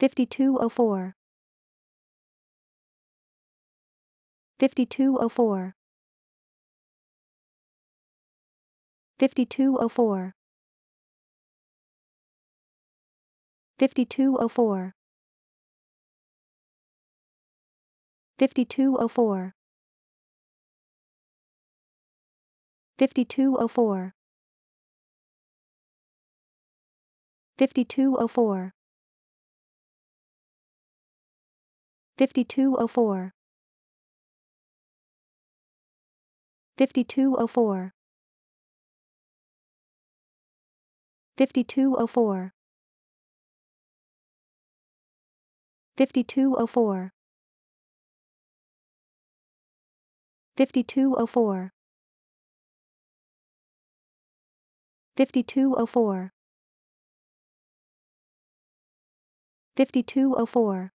5204 5204 5204 5204 5204 5204 5204 5204 5204 5204 5204 5204 5204 5204